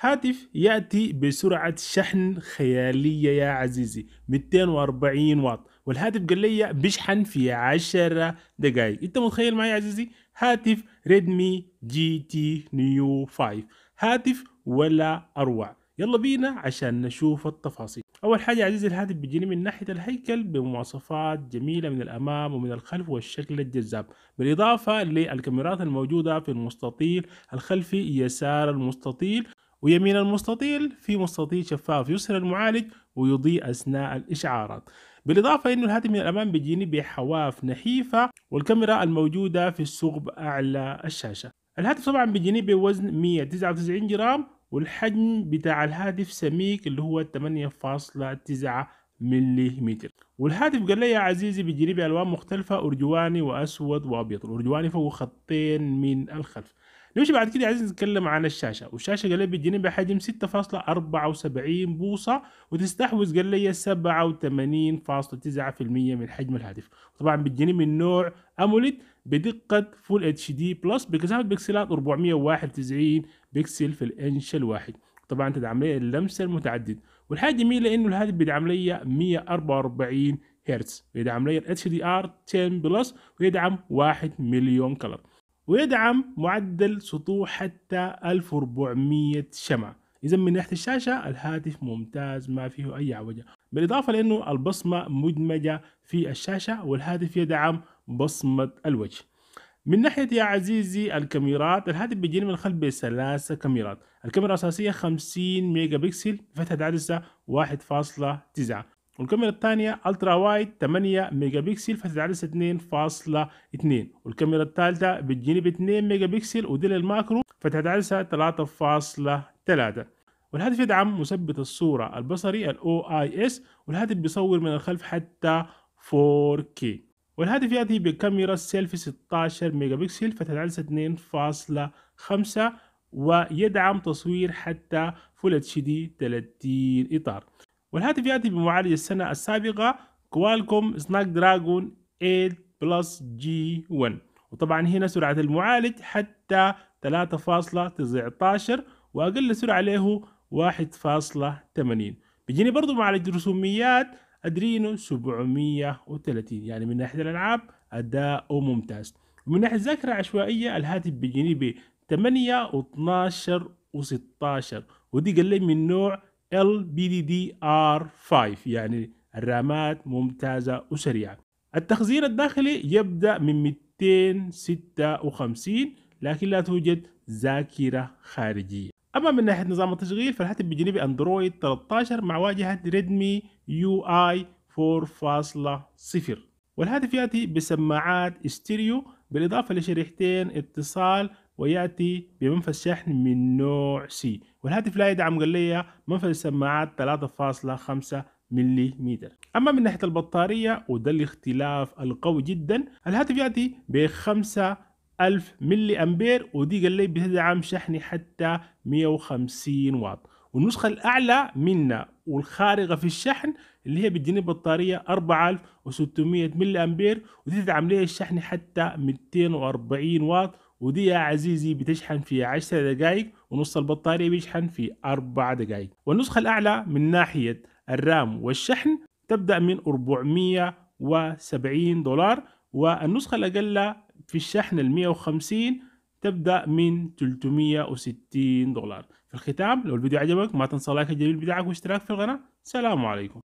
هاتف يأتي بسرعة شحن خيالية يا عزيزي 240 واط والهاتف قال لي بشحن في 10 دقائق انت متخيل معي يا عزيزي هاتف ريدمي جي تي نيو 5 هاتف ولا اروع يلا بينا عشان نشوف التفاصيل اول حاجه عزيزي الهاتف بيجيني من ناحيه الهيكل بمواصفات جميله من الامام ومن الخلف والشكل الجذاب بالاضافه للكاميرات الموجوده في المستطيل الخلفي يسار المستطيل ويمين المستطيل في مستطيل شفاف يسر المعالج ويضيء أثناء الإشعارات بالإضافة إنه الهاتف من الأمام بيجيني بحواف نحيفة والكاميرا الموجودة في الثقب أعلى الشاشة الهاتف طبعا بيجيني بوزن 199 جرام والحجم بتاع الهاتف سميك اللي هو 8.9 ملم والهاتف قال لي يا عزيزي بيجيني بألوان مختلفة أرجواني وأسود وأبيض الأرجواني فوق خطين من الخلف نمشي بعد كده عايزين نتكلم عن الشاشه والشاشه قال لي بتجيني بحجم 6.74 بوصه وتستحوذ قال لي 87.9% من حجم الهاتف طبعا بتجيني من نوع اموليد بدقه فول اتش دي بلس بكثافه بكسلات 491 بكسل في الانش الواحد طبعا تدعم لي اللمسه المتعدد والحاجه الجميله انه الهاتف بيدعم لي 144 هرتز ويدعم لي الاتش دي ار 10 بلس ويدعم 1 مليون كلر ويدعم معدل سطوح حتى 1400 شمعة إذا من ناحية الشاشة الهاتف ممتاز ما فيه أي عوجة بالإضافة لأنه البصمة مدمجة في الشاشة والهاتف يدعم بصمة الوجه من ناحية يا عزيزي الكاميرات الهاتف بيجي من الخلف بثلاثة كاميرات الكاميرا الأساسية 50 ميجا بكسل فتحة عدسة 1.9 والكاميرا الثانية الترا وايد 8 ميجا بكسل عدسة 2.2 والكاميرا الثالثة بتجيني ب 2 ميجا بكسل ودي للماكرو عدسة 3.3 والهاتف يدعم مثبت الصورة البصري الـ OIS والهاتف بيصور من الخلف حتى 4K والهاتف يأتي بكاميرا سيلفي 16 ميجا بكسل عدسة 2.5 ويدعم تصوير حتى فول اتش دي 30 اطار والهاتف يأتي بمعالج السنة السابقة كوالكوم سناك دراجون 8 بلس جي 1 وطبعا هنا سرعة المعالج حتى 3.19 وأقل سرعة له 1.80 بيجيني برضو معالج رسوميات أدرينو 730 يعني من ناحية الألعاب أداؤه ممتاز ومن ناحية الذاكرة العشوائية الهاتف بيجيني ب 8 و12 و16 ودي قليل من نوع LBDDR5 يعني الرامات ممتازة وسريعة التخزين الداخلي يبدأ من 256 لكن لا توجد ذاكرة خارجية أما من ناحية نظام التشغيل فالهاتف بجانب أندرويد 13 مع واجهة ريدمي يو آي 4.0 والهاتف يأتي بسماعات استيريو بالإضافة لشريحتين اتصال ويأتي بمنفذ شحن من نوع سي والهاتف لا يدعم قلية منفذ السماعات 3.5 ملم أما من ناحية البطارية وده الاختلاف القوي جدا الهاتف يأتي ب 5000 ملي أمبير ودي قلية بتدعم شحن حتى 150 واط والنسخة الأعلى منها والخارقة في الشحن اللي هي بتديني بطارية 4600 ملي أمبير وتدعم لي الشحن حتى 240 واط ودي يا عزيزي بتشحن في 10 دقائق ونص البطارية بيشحن في 4 دقائق والنسخة الأعلى من ناحية الرام والشحن تبدأ من 470 دولار والنسخة الأقل في الشحن ال 150 تبدأ من 360 دولار في الختام لو الفيديو عجبك ما تنسى لايك الجميل بتاعك واشتراك في القناة سلام عليكم